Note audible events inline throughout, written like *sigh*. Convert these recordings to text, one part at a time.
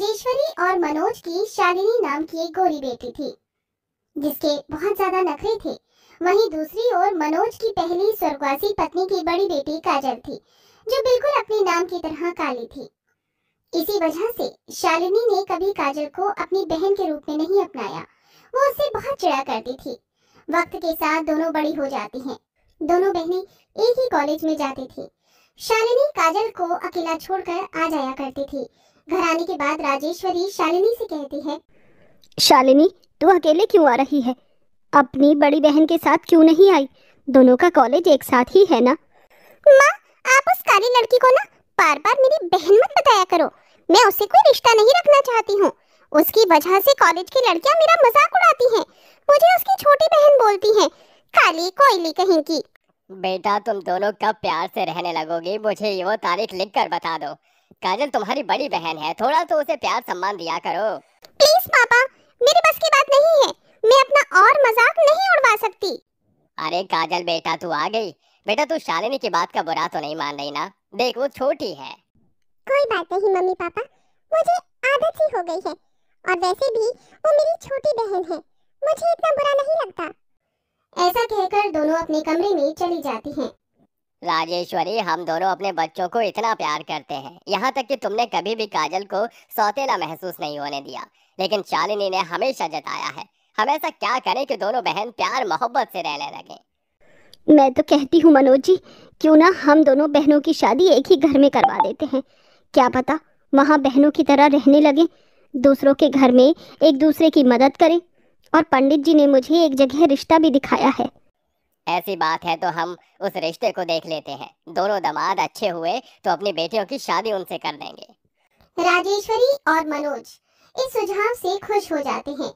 राजेश्वरी और मनोज की शालिनी नाम की एक गोरी बेटी थी जिसके बहुत ज्यादा नखरे थे वहीं दूसरी ओर मनोज की पहली स्वर्गवासी पत्नी की बड़ी बेटी काजल थी जो बिल्कुल अपने नाम की तरह काली थी इसी वजह से शालिनी ने कभी काजल को अपनी बहन के रूप में नहीं अपनाया वो उससे बहुत चिड़ा करती थी वक्त के साथ दोनों बड़ी हो जाती हैं दोनों बहनें एक ही कॉलेज में जाती थी शालिनी काजल को अकेला छोड़कर आ जाया करती थी घर आने के बाद राजेश्वरी शालिनी से कहती है शालिनी तू अकेले क्यों आ रही है अपनी बड़ी बहन के साथ क्यों नहीं आई दोनों का कॉलेज एक साथ ही है ना माँ आप उस काली लड़की को ना बार बार मेरी बहन मत बताया करो मैं उसे कोई रिश्ता नहीं रखना चाहती हूँ उसकी वजह से कॉलेज की लड़कियाँ मेरा मजाक उड़ाती हैं मुझे उसकी छोटी बहन बोलती है काली कोयली कहीं की बेटा तुम दोनों कब प्यार से रहने लगोगे मुझे वो तारीख लिख कर बता दो काजल तुम्हारी बड़ी बहन है थोड़ा तो उसे प्यार सम्मान दिया करो प्लीज पापा मेरे बस की बात नहीं है मैं अपना और मजाक नहीं उड़वा सकती अरे काजल बेटा तू आ गई बेटा तू शालिनी की बात का बुरा तो नहीं मान रही ना देख वो छोटी है कोई बात नहीं मम्मी पापा मुझे आदत ही हो गई है और वैसे भी वो मेरी छोटी बहन है मुझे इतना बुरा नहीं लगता ऐसा कहकर दोनों अपने कमरे में चली जाती हैं। राजेश्वरी हम दोनों अपने बच्चों को इतना प्यार करते हैं यहाँ तक कि तुमने कभी भी काजल को सौतेला महसूस नहीं होने दिया लेकिन शालिनी ने हमेशा जताया है हम ऐसा क्या करें कि दोनों बहन प्यार मोहब्बत से रहने लगे मैं तो कहती हूँ मनोज जी क्यों ना हम दोनों बहनों की शादी एक ही घर में करवा देते हैं क्या पता वहाँ बहनों की तरह रहने लगे दूसरों के घर में एक दूसरे की मदद करें और पंडित जी ने मुझे एक जगह रिश्ता भी दिखाया है ऐसी बात है तो हम उस रिश्ते को देख लेते हैं दोनों दामाद अच्छे हुए तो अपनी बेटियों की शादी उनसे कर देंगे राजेश्वरी और मनोज इस सुझाव से खुश हो जाते हैं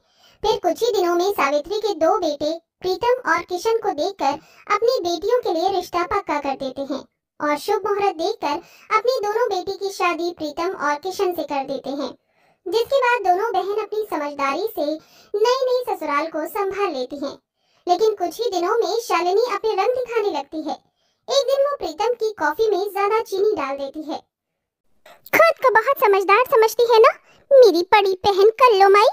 फिर कुछ ही दिनों में सावित्री के दो बेटे प्रीतम और किशन को देखकर अपनी बेटियों के लिए रिश्ता पक्का कर देते हैं और शुभ मुहूर्त देखकर अपनी दोनों बेटी की शादी प्रीतम और किशन से कर देते हैं जिसके बाद दोनों बहन अपनी समझदारी से नई नई ससुराल को संभाल लेती हैं लेकिन कुछ ही दिनों में शालिनी अपने रंग दिखाने लगती है एक दिन वो प्रीतम की कॉफी में ज्यादा चीनी डाल देती है खुद को बहुत समझदार समझती है ना मेरी पड़ी पहन कर लो माई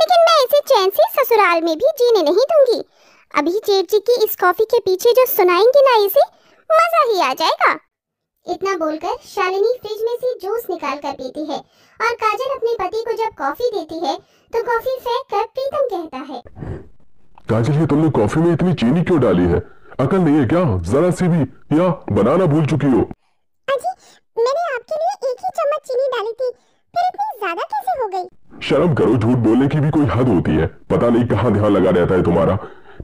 लेकिन मैं इसे चैन से ससुराल में भी जीने नहीं दूंगी अभी जेठ जी की इस कॉफी के पीछे जो सुनाएंगे ना इसे मजा ही आ जाएगा इतना बोलकर शालिनी फ्रिज में से जूस निकाल कर पीती है और काजल अपने पति को जब कॉफी देती है तो कॉफी फेंक कर प्रीतम कहता है काजल ये तुमने कॉफी में इतनी चीनी क्यों डाली है अकल नहीं है क्या जरा सी भी या बनाना भूल चुकी हो अजी मैंने आपके लिए एक ही चम्मच चीनी डाली थी फिर इतनी ज्यादा कैसे हो गई शर्म करो झूठ बोलने की भी कोई हद होती है पता नहीं कहाँ ध्यान लगा रहता है तुम्हारा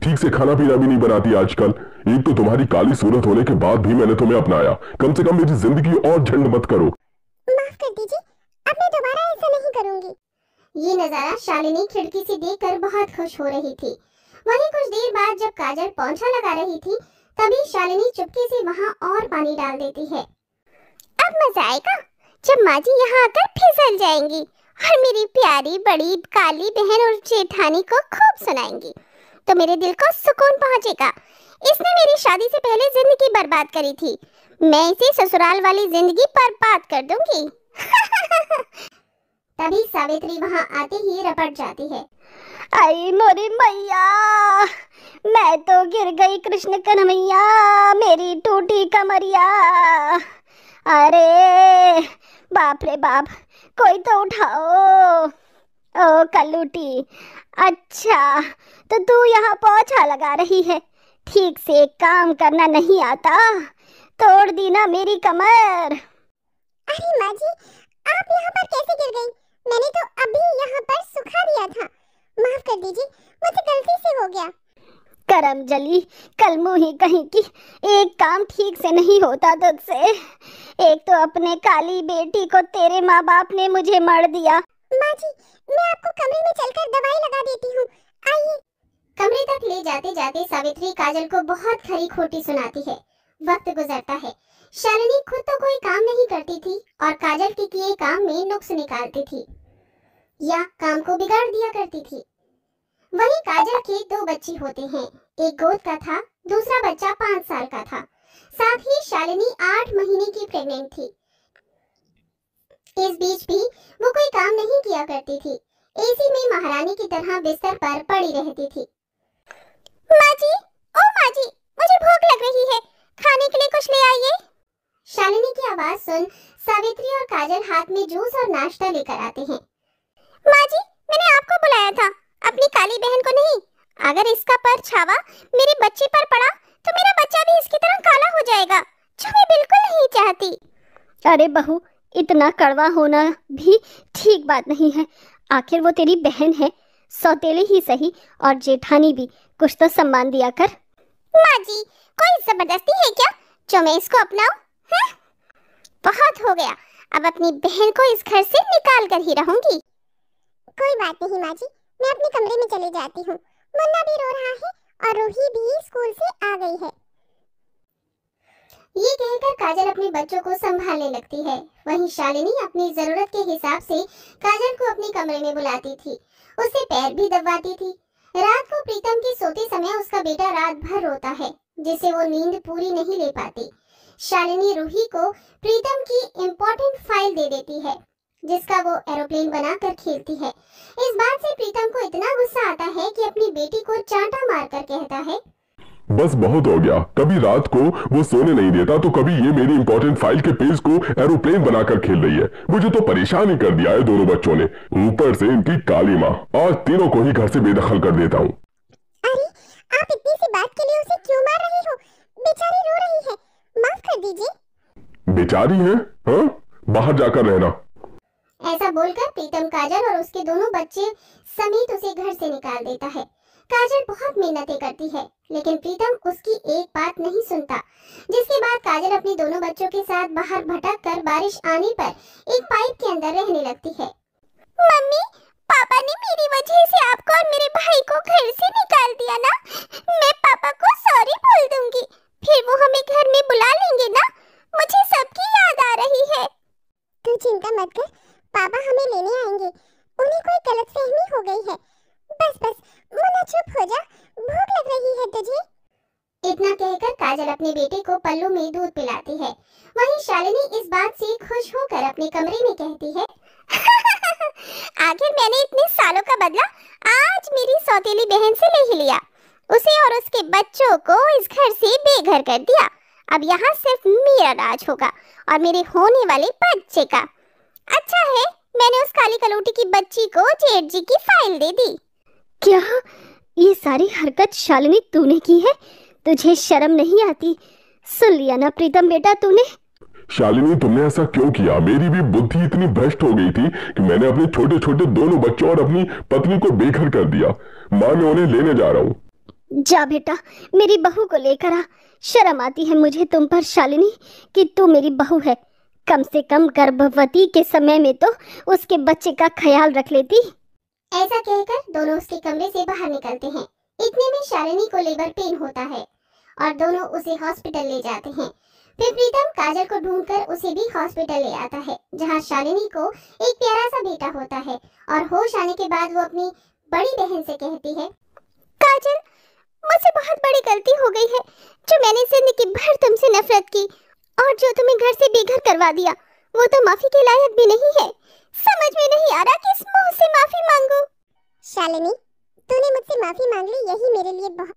ठीक से खाना पीना भी नहीं बनाती आजकल एक तो तुम्हारी काली सूरत होने के बाद भी मैंने तुम्हें अपनाया कम से कम मेरी जिंदगी और झंड मत करो माफ कर दीजिए अब मैं दोबारा ऐसा नहीं करूंगी ये नजारा शालिनी खिड़की से देखकर बहुत खुश हो रही थी वहीं कुछ देर बाद जब काजल पोंछा लगा रही थी तभी शालिनी चुपके से वहाँ और पानी डाल देती है अब मजा आएगा जब माँ जी यहाँ आकर फिसल जाएंगी और मेरी प्यारी बड़ी काली बहन और जेठानी को खूब सुनाएंगी तो मेरे दिल को सुकून पहुँचेगा इसने मेरी शादी से पहले जिंदगी बर्बाद करी थी मैं इसे ससुराल वाली जिंदगी बर्बाद कर दूंगी *laughs* तभी सावित्री वहाँ आते ही रपट जाती है आई मोरी मैया मैं तो गिर गई कृष्ण कन्हैया मेरी टूटी कमरिया अरे बाप रे बाप कोई तो उठाओ ओ कलूटी अच्छा तो तू यहाँ पोछा लगा रही है ठीक से काम करना नहीं आता तोड़ दी ना मेरी कमर अरे माँ जी आप यहाँ पर कैसे गिर गई मैंने तो अभी यहाँ पर सुखा दिया था माफ कर दीजिए मुझे तो गलती से हो गया करम जली कल मुँह कहीं की एक काम ठीक से नहीं होता तुझसे एक तो अपने काली बेटी को तेरे माँ बाप ने मुझे मार दिया माँ जी मैं आपको कमरे में चलकर दवाई लगा देती हूँ आइए कमरे तक ले जाते जाते सावित्री काजल को बहुत खरी खोटी सुनाती है वक्त गुजरता है शालिनी खुद तो कोई काम नहीं करती थी और काजल के किए काम में नुक्स निकालती थी या काम को बिगाड़ दिया करती थी वही काजल के दो बच्चे होते हैं एक गोद का था दूसरा बच्चा पाँच साल का था साथ ही शालिनी आठ महीने की प्रेग्नेंट थी इस बीच भी वो कोई काम नहीं किया करती थी एसी में महारानी की तरह बिस्तर पर पड़ी रहती थी माजी, ओ माजी, मुझे भूख लग रही है खाने के लिए कुछ ले आइए शालिनी की आवाज सुन सावित्री और काजल हाथ में जूस और नाश्ता लेकर आते हैं माँ जी मैंने आपको बुलाया था अपनी काली बहन को नहीं अगर इसका पर छावा मेरे बच्चे पर पड़ा तो मेरा बच्चा भी इसकी तरह काला हो जाएगा जो मैं बिल्कुल नहीं चाहती अरे बहू इतना कड़वा होना भी ठीक बात नहीं है आखिर वो तेरी बहन है सौतेले ही सही और जेठानी भी कुछ तो सम्मान दिया कर माँ जी कोई जबरदस्ती है क्या जो मैं इसको अपनाऊं बहुत हो गया अब अपनी बहन को इस घर से निकाल कर ही रहूंगी कोई बात नहीं माँ जी मैं अपने कमरे में चले जाती हूँ मुन्ना भी रो रहा है और रूही भी स्कूल से आ गई है ये कहकर काजल अपने बच्चों को संभालने लगती है वहीं शालिनी अपनी जरूरत के हिसाब से काजल को अपने कमरे में बुलाती थी उसे पैर भी दबाती थी रात को प्रीतम के सोते समय उसका बेटा रात भर रोता है जिसे वो नींद पूरी नहीं ले पाती शालिनी रूही को प्रीतम की इम्पोर्टेंट फाइल दे देती है जिसका वो एरोप्लेन बनाकर खेलती है इस बात से प्रीतम को इतना गुस्सा आता है कि अपनी बेटी को चांटा मारकर कहता है बस बहुत हो गया कभी रात को वो सोने नहीं देता तो कभी ये मेरी इम्पोर्टेंट फाइल के पेज को एरोप्लेन बनाकर खेल रही है मुझे तो परेशान ही कर दिया है दोनों बच्चों ने ऊपर से इनकी काली माँ आज तीनों को ही घर से बेदखल कर देता हूँ आप इतनी सी बात के लिए उसे क्यों मार हो बेचारी रो रही है माफ कर दीजिए बेचारी है हा? बाहर जाकर रहना बोलकर प्रीतम काजल और उसके दोनों बच्चे समेत उसे घर से निकाल देता है काजल बहुत मेहनतें करती है लेकिन प्रीतम उसकी एक बात नहीं सुनता जिसके बाद काजल अपने दोनों बच्चों के साथ बाहर भटक कर बारिश आने पर एक पाइप के अंदर रहने लगती है मम्मी पापा ने मेरी वजह से आपको और मेरे भाई को घर से निकाल दिया ना मैं पापा को सॉरी बोल दूंगी फिर वो हमें घर में बुला लेंगे ना मुझे सबकी याद आ रही है तू चिंता मत कर पापा हमें लेने आएंगे उन्हें कोई गलतफहमी हो गई है बस बस मुन्ना चुप हो जा भूख लग रही है तुझे इतना कहकर काजल अपने बेटे को पल्लू में दूध पिलाती है वहीं शालिनी इस बात से खुश होकर अपने कमरे में कहती है *laughs* आखिर मैंने इतने सालों का बदला आज मेरी सौतेली बहन से ले ही लिया उसे और उसके बच्चों को इस घर से बेघर कर दिया अब यहाँ सिर्फ मेरा राज होगा और मेरे होने वाले बच्चे का अच्छा है मैंने उस काली कलूटी की बच्ची को जेठ जी की फाइल दे दी क्या ये सारी हरकत शालिनी तूने की है तुझे शर्म नहीं आती सुन लिया ना प्रीतम बेटा तूने शालिनी तुमने ऐसा क्यों किया मेरी भी बुद्धि इतनी भ्रष्ट हो गई थी कि मैंने अपने छोटे छोटे दोनों बच्चों और अपनी पत्नी को बेघर कर दिया माँ मैं उन्हें लेने जा रहा हूँ जा बेटा मेरी बहू को लेकर आ शर्म आती है मुझे तुम पर शालिनी कि तू मेरी बहू है कम से कम गर्भवती के समय में तो उसके बच्चे का ख्याल रख लेती ऐसा कहकर दोनों उसके कमरे से बाहर निकलते हैं इतने में शालिनी को लेबर पेन होता है और दोनों उसे हॉस्पिटल ले जाते हैं फिर प्रीतम काजल को ढूंढकर उसे भी हॉस्पिटल ले आता है जहाँ शालिनी को एक प्यारा सा बेटा होता है और होश आने के बाद वो अपनी बड़ी बहन से कहती है काजल मुझसे बहुत बड़ी गलती हो गई है जो मैंने जिंदगी भर तुमसे नफरत की और जो तुम्हें घर से बेघर करवा दिया वो तो माफी के लायक भी नहीं है समझ में नहीं आ रहा किस मुंह से माफी मांगू शालिनी तूने मुझसे माफी मांग ली यही मेरे लिए बहुत